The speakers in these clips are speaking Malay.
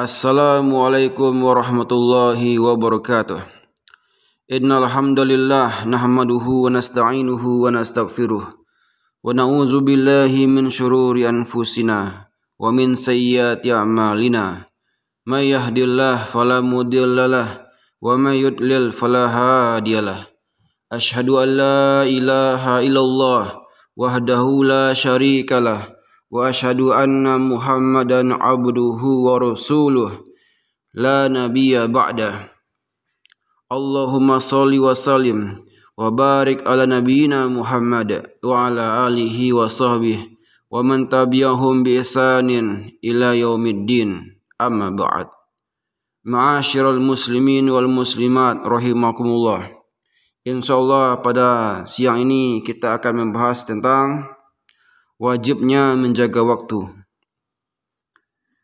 Assalamualaikum warahmatullahi wabarakatuh. Innal hamdalillah nahmaduhu wa nasta'inuhu wa nastaghfiruh wa na'udzu billahi min shururi anfusina wa min sayyiati a'malina. May yahdihillah fala mudhillalah wa may yudlil fala hadiyalah. Ashhadu an la ilaha illallah wahdahu la syarikalah. واشهد ان محمدا عبده ورسوله لا نبي بعده اللهم صل وسلم وبارك على نبينا محمد وعلى اله وصحبه ومن تبعهم باحسان الى يوم الدين اما بعد معاشر المسلمين والمسلمات رحمكم الله Insyaallah pada siang ini kita akan membahas tentang wajibnya menjaga waktu.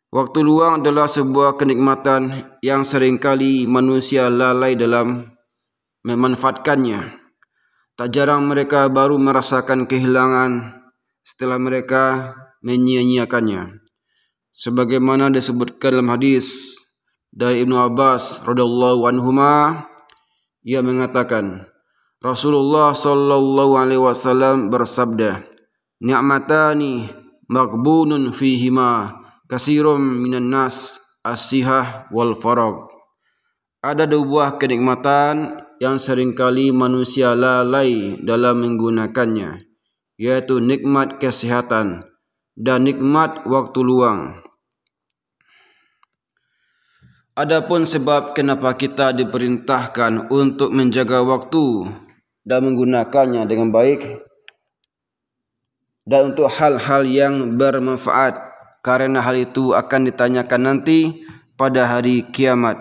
Waktu luang adalah sebuah kenikmatan yang seringkali manusia lalai dalam memanfaatkannya. Tak jarang mereka baru merasakan kehilangan setelah mereka menyia-nyiakannya. Sebagaimana disebutkan dalam hadis dari Ibnu Abbas radhiyallahu anhuma ia mengatakan Rasulullah sallallahu alaihi wasallam bersabda, ni'matani maghbunun fihima kasirum minan nas asihah wal farag ada dua buah kenikmatan yang seringkali manusia lalai dalam menggunakannya yaitu nikmat kesehatan dan nikmat waktu luang Adapun sebab kenapa kita diperintahkan untuk menjaga waktu dan menggunakannya dengan baik dan untuk hal-hal yang bermanfaat karena hal itu akan ditanyakan nanti pada hari kiamat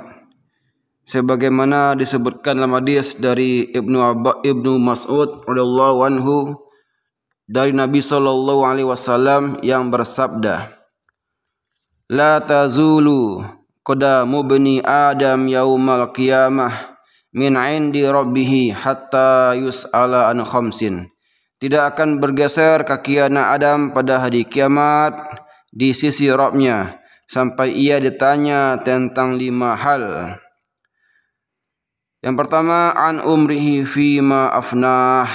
sebagaimana disebutkan dalam hadis dari Ibnu Abba Ibnu Mas'ud radhiyallahu anhu dari Nabi sallallahu alaihi wasallam yang bersabda La tazulu qadamu bani Adam yaumal qiyamah min 'indi rabbih hatta yus'ala an khamsin tidak akan bergeser kaki anak Adam pada hari kiamat di sisi Rabbnya sampai ia ditanya tentang lima hal. Yang pertama, an umrihi fi ma afnah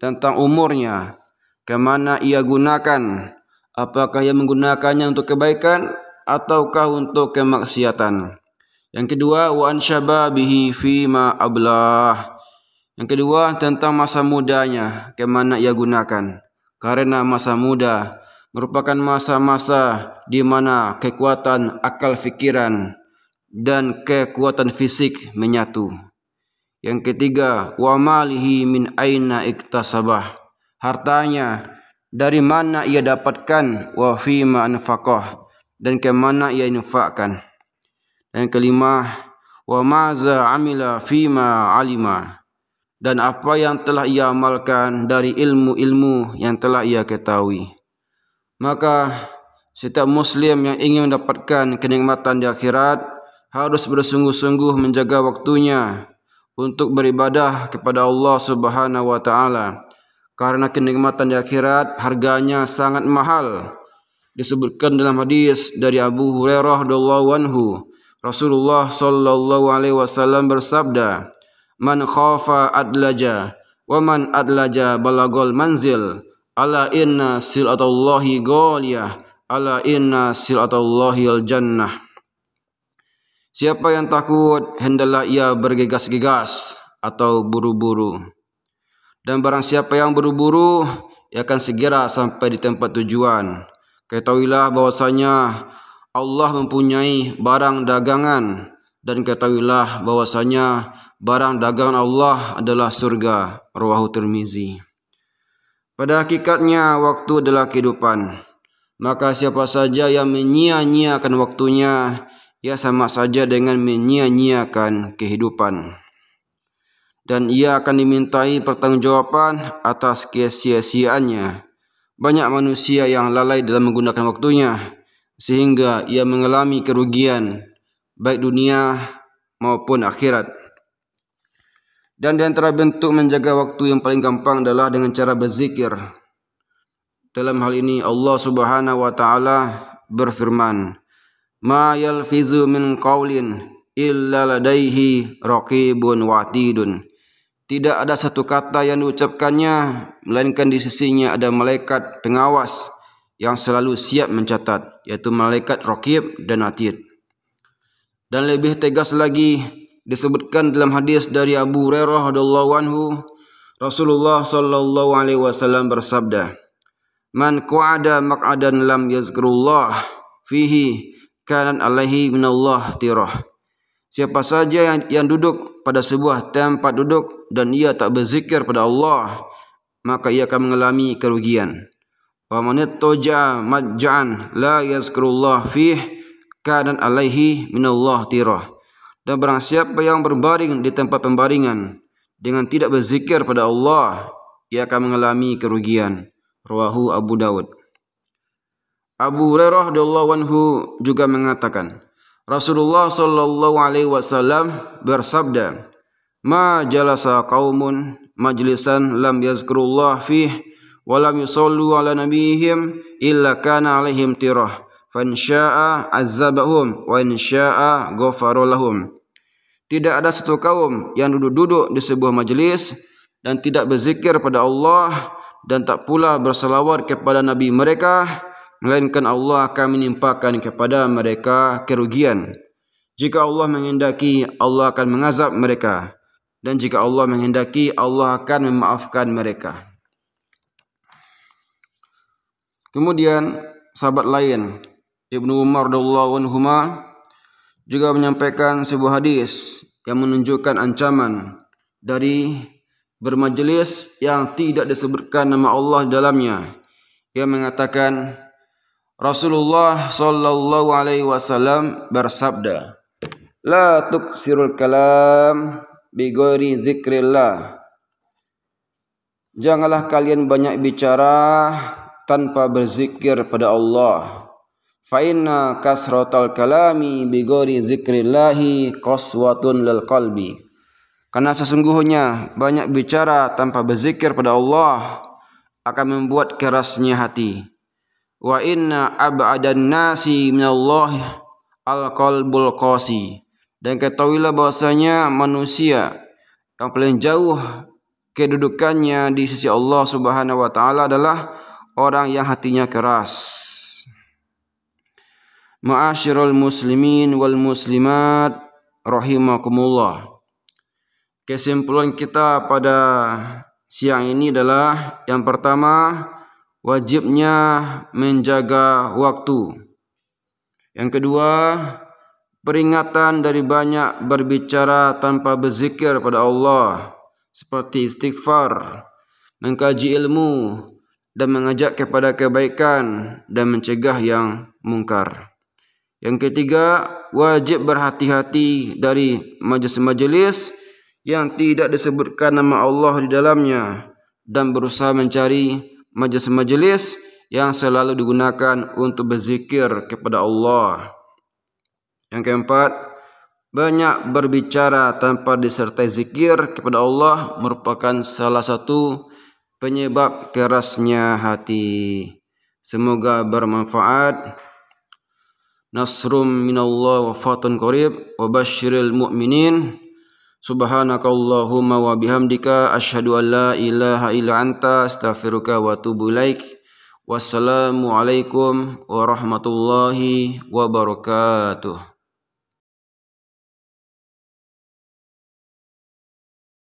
tentang umurnya, ke mana ia gunakan? Apakah ia menggunakannya untuk kebaikan ataukah untuk kemaksiatan? Yang kedua, wa an syababihi fi ma ablah. Yang kedua tentang masa mudanya, ke mana ia gunakan. Karena masa muda merupakan masa-masa di mana kekuatan akal fikiran dan kekuatan fisik menyatu. Yang ketiga, wa malihi min aina iktasabah. Hartanya dari mana ia dapatkan wa fi anfaqah dan ke mana ia infakkan. Yang kelima, wa maza amila fi ma alimah dan apa yang telah ia amalkan dari ilmu-ilmu yang telah ia ketahui. Maka setiap Muslim yang ingin mendapatkan kenikmatan di akhirat harus bersungguh-sungguh menjaga waktunya untuk beribadah kepada Allah Subhanahu Wa Taala. Karena kenikmatan di akhirat harganya sangat mahal. Disebutkan dalam hadis dari Abu Hurairah radhiallahu anhu, Rasulullah sallallahu alaihi wasallam bersabda, man khafa adlaja wa man adlaja balagol manzil ala inna silatallahi goliah ala inna silatallahi aljannah Siapa yang takut hendaklah ia bergegas-gegas atau buru-buru dan barang siapa yang buru-buru ia akan segera sampai di tempat tujuan ketahuilah bahwasanya Allah mempunyai barang dagangan dan ketahuilah bahwasanya barang dagangan Allah adalah surga ruahu termizi. Pada hakikatnya waktu adalah kehidupan. Maka siapa saja yang menyia-nyiakan waktunya, ia sama saja dengan menyia-nyiakan kehidupan. Dan ia akan dimintai pertanggungjawaban atas kesia-siaannya. Banyak manusia yang lalai dalam menggunakan waktunya, sehingga ia mengalami kerugian baik dunia maupun akhirat. Dan di antara bentuk menjaga waktu yang paling gampang adalah dengan cara berzikir. Dalam hal ini Allah Subhanahu wa taala berfirman, "Ma yalfizu min qaulin illa ladaihi raqibun watidun." Tidak ada satu kata yang diucapkannya melainkan di sisinya ada malaikat pengawas yang selalu siap mencatat, yaitu malaikat Raqib dan Atid. Dan lebih tegas lagi, disebutkan dalam hadis dari Abu Hurairah radhiyallahu anhu Rasulullah sallallahu alaihi wasallam bersabda Man qa'ada maq'adan lam yazkurullah fihi kanan alaihi minallah tirah Siapa saja yang, yang duduk pada sebuah tempat duduk dan ia tak berzikir pada Allah maka ia akan mengalami kerugian Wa man toja majjan la yazkurullah fihi kanan alaihi minallah tirah dan barang siapa yang berbaring di tempat pembaringan dengan tidak berzikir pada Allah, ia akan mengalami kerugian. Ruahu Abu Dawud. Abu Hurairah radhiyallahu anhu juga mengatakan, Rasulullah sallallahu alaihi wasallam bersabda, "Ma jalasa qaumun majlisan lam yazkurullah fih wa lam yusallu ala nabihim illa kana alaihim tirah." fa Fansha'a azzabahum wa insha'a ghafara lahum. Tidak ada satu kaum yang duduk-duduk di sebuah majlis dan tidak berzikir pada Allah dan tak pula berselawat kepada Nabi mereka melainkan Allah akan menimpakan kepada mereka kerugian. Jika Allah menghendaki, Allah akan mengazab mereka. Dan jika Allah menghendaki, Allah akan memaafkan mereka. Kemudian, sahabat lain, Ibnu Umar radhiyallahu anhu juga menyampaikan sebuah hadis yang menunjukkan ancaman dari bermajelis yang tidak disebutkan nama Allah dalamnya. Dia mengatakan Rasulullah sallallahu alaihi wasallam bersabda, "La tuksirul kalam bi ghairi zikrillah." Janganlah kalian banyak bicara tanpa berzikir pada Allah. Fa'inna kasrotal kalami bigori zikrillahi koswatun lil qalbi. Karena sesungguhnya banyak bicara tanpa berzikir pada Allah akan membuat kerasnya hati. Wa inna ab'adan nasi minallahi al qasi. Dan ketahuilah bahwasanya manusia yang paling jauh kedudukannya di sisi Allah Subhanahu wa taala adalah orang yang hatinya keras. Ma'asyiral muslimin wal muslimat rahimakumullah. Kesimpulan kita pada siang ini adalah yang pertama wajibnya menjaga waktu. Yang kedua, peringatan dari banyak berbicara tanpa berzikir pada Allah seperti istighfar, mengkaji ilmu dan mengajak kepada kebaikan dan mencegah yang mungkar. Yang ketiga, wajib berhati-hati dari majlis-majlis yang tidak disebutkan nama Allah di dalamnya dan berusaha mencari majlis-majlis yang selalu digunakan untuk berzikir kepada Allah. Yang keempat, banyak berbicara tanpa disertai zikir kepada Allah merupakan salah satu penyebab kerasnya hati. Semoga bermanfaat nasrum minallah wa fatun qarib wa basyiril mu'minin subhanakallahumma wa bihamdika asyhadu an la ilaha illa anta astaghfiruka wa atubu ilaik wassalamu alaikum warahmatullahi wabarakatuh